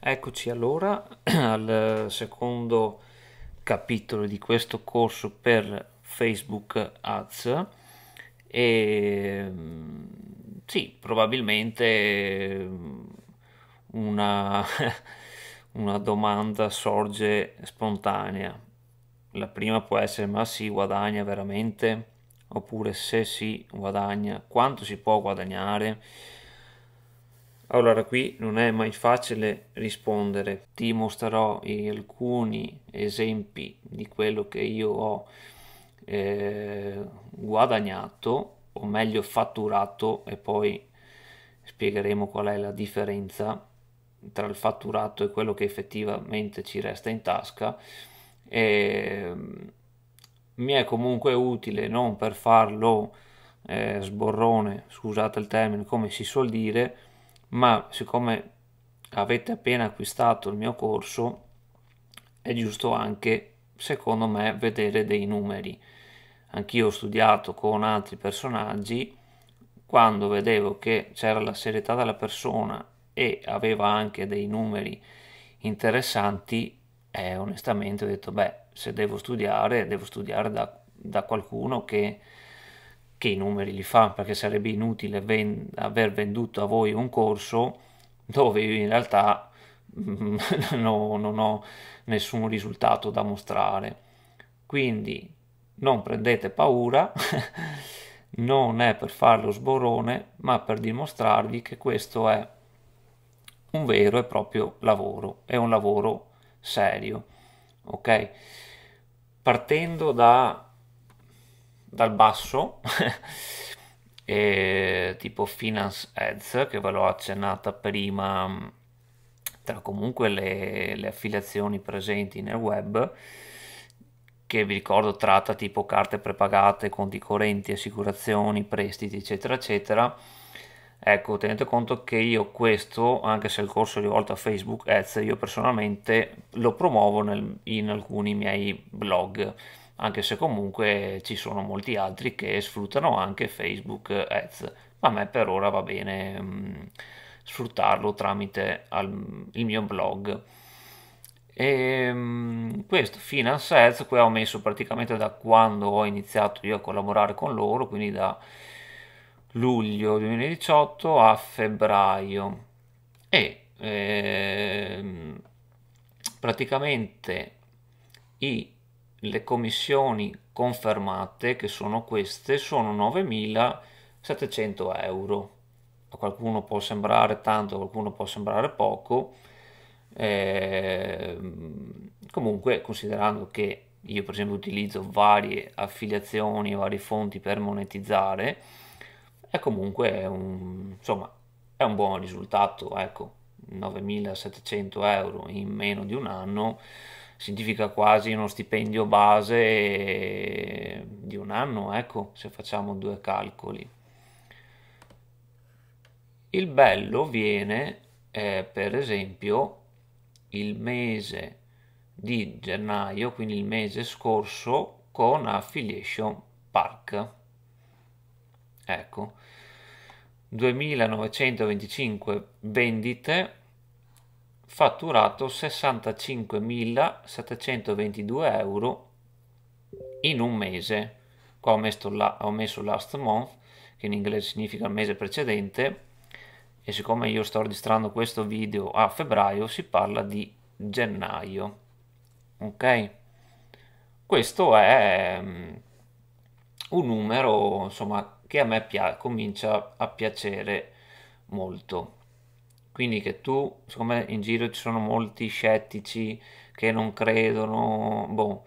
Eccoci allora al secondo capitolo di questo corso per Facebook Ads e mm, sì, probabilmente mm, una, una domanda sorge spontanea. La prima può essere ma si guadagna veramente? Oppure se si guadagna, quanto si può guadagnare? Allora, qui non è mai facile rispondere. Ti mostrerò alcuni esempi di quello che io ho eh, guadagnato, o meglio fatturato, e poi spiegheremo qual è la differenza tra il fatturato e quello che effettivamente ci resta in tasca. E, ehm, mi è comunque utile non per farlo eh, sborrone, scusate il termine, come si suol dire, ma siccome avete appena acquistato il mio corso è giusto anche secondo me vedere dei numeri anch'io ho studiato con altri personaggi quando vedevo che c'era la serietà della persona e aveva anche dei numeri interessanti eh, onestamente ho detto beh se devo studiare devo studiare da, da qualcuno che che i numeri li fa perché sarebbe inutile ven aver venduto a voi un corso dove io in realtà mm, no, non ho nessun risultato da mostrare. Quindi non prendete paura, non è per fare lo sborone, ma per dimostrarvi che questo è un vero e proprio lavoro, è un lavoro serio. Ok? Partendo da dal basso, e, tipo Finance Ads, che ve l'ho accennata prima, tra comunque le, le affiliazioni presenti nel web, che vi ricordo tratta tipo carte prepagate, conti correnti, assicurazioni, prestiti, eccetera, eccetera. Ecco, tenete conto che io questo, anche se il corso è rivolto a Facebook Ads, io personalmente lo promuovo nel, in alcuni miei blog anche se comunque ci sono molti altri che sfruttano anche Facebook Ads, ma a me per ora va bene mh, mm, sfruttarlo tramite al, il mio blog. E ehm, mh, questo Finance Ads qui ho messo praticamente da quando ho iniziato io a collaborare con loro, quindi da luglio 2018 a febbraio e ehm, praticamente i le commissioni confermate, che sono queste, sono 9.700 euro. A qualcuno può sembrare tanto, a qualcuno può sembrare poco. Eh, comunque, considerando che io per esempio utilizzo varie affiliazioni, varie fonti per monetizzare, è comunque un, insomma, è un buon risultato, ecco, 9.700 euro in meno di un anno significa quasi uno stipendio base eh, di un anno, ecco, se facciamo due calcoli. Il bello viene, eh, per esempio, il mese di gennaio, quindi il mese scorso, con Affiliation Park. Ecco, 2925 vendite fatturato 65.722 euro in un mese. Qua ho messo, la, ho messo last month, che in inglese significa il mese precedente, e siccome io sto registrando questo video a febbraio, si parla di gennaio. Ok? Questo è mm, un numero, insomma, che a me comincia a piacere molto. Quindi che tu, siccome in giro ci sono molti scettici che non credono, boh,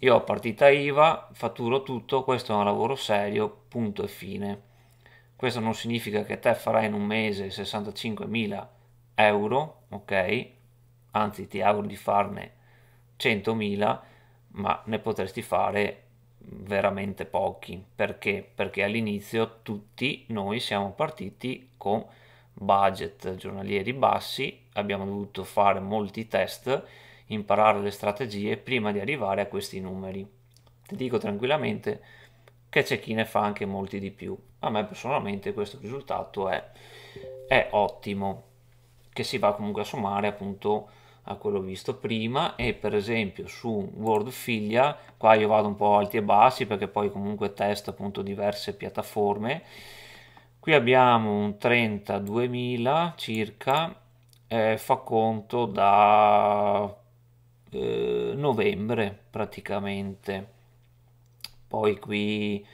io ho partita IVA, fatturo tutto, questo è un lavoro serio, punto e fine. Questo non significa che te farai in un mese 65.000 euro, ok? Anzi ti auguro di farne 100.000, ma ne potresti fare veramente pochi. Perché? Perché all'inizio tutti noi siamo partiti con budget giornalieri bassi, abbiamo dovuto fare molti test, imparare le strategie prima di arrivare a questi numeri. Ti dico tranquillamente che c'è chi ne fa anche molti di più. A me personalmente questo risultato è, è ottimo, che si va comunque a sommare appunto a quello visto prima e per esempio su World Filia, qua io vado un po' alti e bassi perché poi comunque testo appunto diverse piattaforme qui abbiamo un 32.000 circa eh, fa conto da eh, novembre praticamente poi qui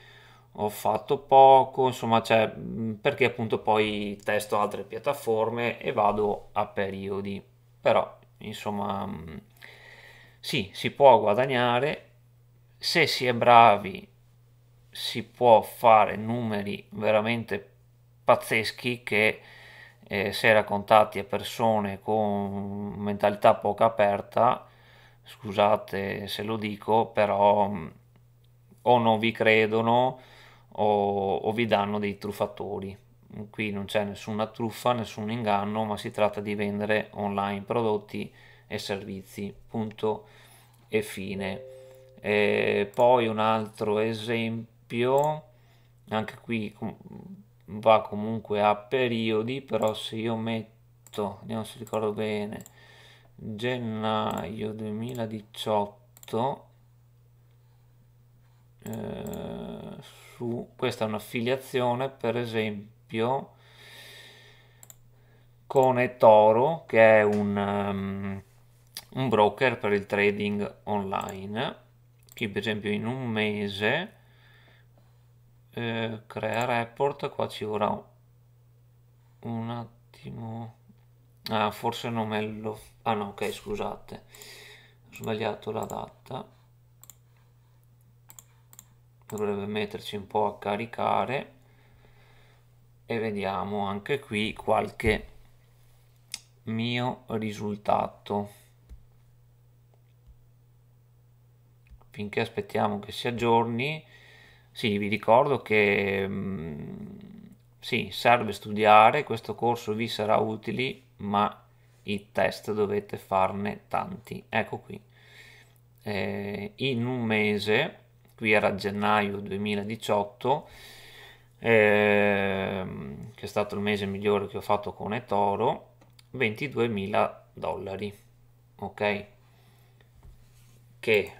ho fatto poco insomma c'è cioè, perché appunto poi testo altre piattaforme e vado a periodi però insomma sì si può guadagnare se si è bravi si può fare numeri veramente pazzeschi che eh, se raccontati a persone con mentalità poco aperta, scusate se lo dico, però mm, o non vi credono o, o vi danno dei truffatori. Qui non c'è nessuna truffa, nessun inganno, ma si tratta di vendere online prodotti e servizi, punto e fine. E poi un altro esempio, anche qui va comunque a periodi però se io metto vediamo se ricordo bene gennaio 2018 eh, su questa è un'affiliazione per esempio con eToro che è un, um, un broker per il trading online che per esempio in un mese eh, crea report qua ci vorrà un, un attimo ah forse non me lo ah no ok scusate ho sbagliato la data dovrebbe metterci un po' a caricare e vediamo anche qui qualche mio risultato finché aspettiamo che si aggiorni sì, vi ricordo che mm, sì, serve studiare, questo corso vi sarà utile, ma i test dovete farne tanti. Ecco qui. Eh, in un mese, qui era gennaio 2018, eh, che è stato il mese migliore che ho fatto con eToro, 22.000 dollari, ok? Che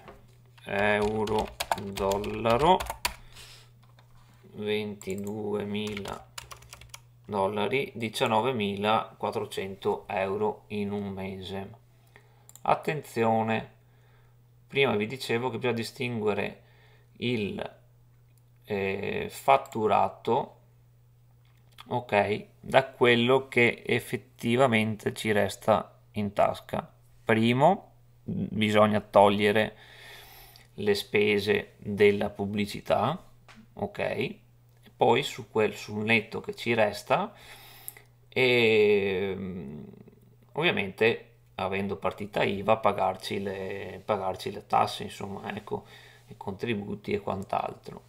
euro dollaro 22.000 dollari 19.400 euro in un mese attenzione prima vi dicevo che bisogna distinguere il eh, fatturato ok da quello che effettivamente ci resta in tasca primo bisogna togliere le spese della pubblicità ok poi su quel sul netto che ci resta e mm, ovviamente avendo partita IVA pagarci le, pagarci le tasse insomma ecco i contributi e quant'altro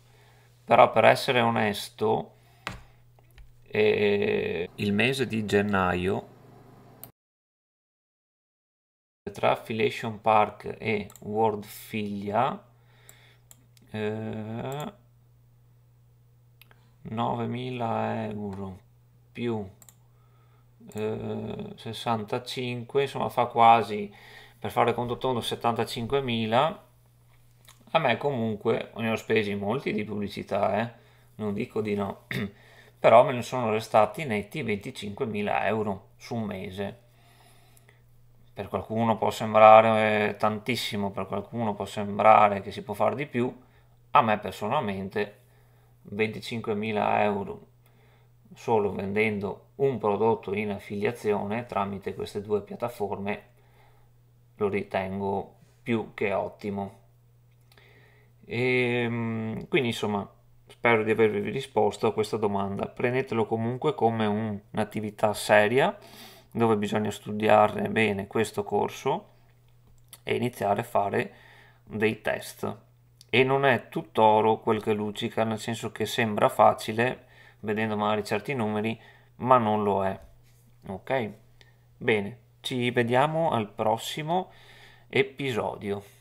però per essere onesto eh, il mese di gennaio tra Affiliation Park e World Figlia eh, 9.000 euro più eh, 65 insomma fa quasi per fare conto tondo 75.000 a me comunque ne ho spesi molti di pubblicità eh? non dico di no però me ne sono restati netti 25.000 euro su un mese per qualcuno può sembrare eh, tantissimo per qualcuno può sembrare che si può fare di più a me personalmente 25.000 euro solo vendendo un prodotto in affiliazione tramite queste due piattaforme lo ritengo più che ottimo e, ehm, quindi insomma spero di avervi risposto a questa domanda prendetelo comunque come un'attività seria dove bisogna studiare bene questo corso e iniziare a fare dei test e non è tutt'oro quel che luccica, nel senso che sembra facile, vedendo magari certi numeri, ma non lo è. Ok? Bene, ci vediamo al prossimo episodio.